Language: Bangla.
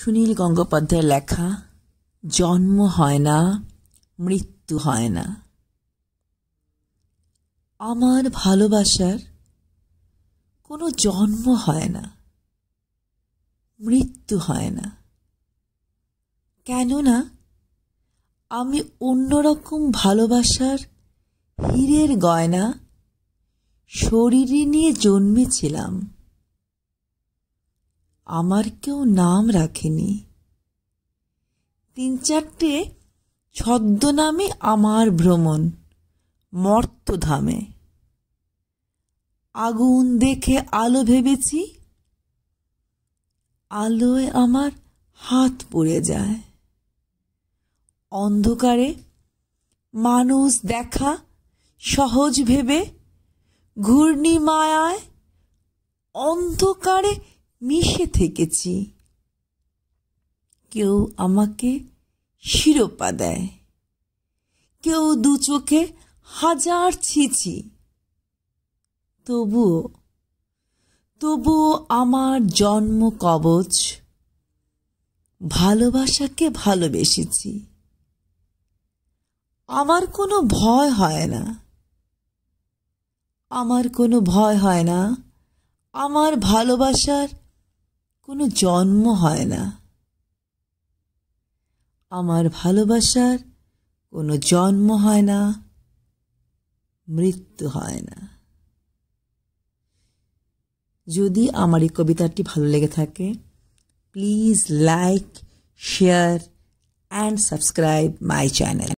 সুনীল গঙ্গোপাধ্যায়ের লেখা জন্ম হয় না মৃত্যু হয় না আমার ভালোবাসার কোনো জন্ম হয় না মৃত্যু হয় না কেননা আমি অন্যরকম ভালোবাসার হীরের গয়না শরীরে নিয়ে জন্মেছিলাম আমার কেউ নাম রাখেনি তিন চারটে ছদ্মনামে আমার ভ্রমণ মর্তধামে আগুন দেখে আলো ভেবেছি আলোয় আমার হাত পড়ে যায় অন্ধকারে মানুষ দেখা সহজ ভেবে ঘূর্ণি মায়ায় অন্ধকারে মিশে থেকেছি কেউ আমাকে শিরোপা দেয় কেউ দু চোখে হাজার ছিছি তবুও তবুও আমার জন্ম কবচ ভালোবাসাকে ভালোবেসেছি আমার কোনো ভয় হয় না আমার কোনো ভয় হয় না আমার ভালোবাসার কোনো জন্ম হয় না আমার ভালোবাসার কোনো জন্ম হয় না মৃত্যু হয় না যদি আমার এই কবিতাটি ভালো লেগে থাকে please like share and subscribe my channel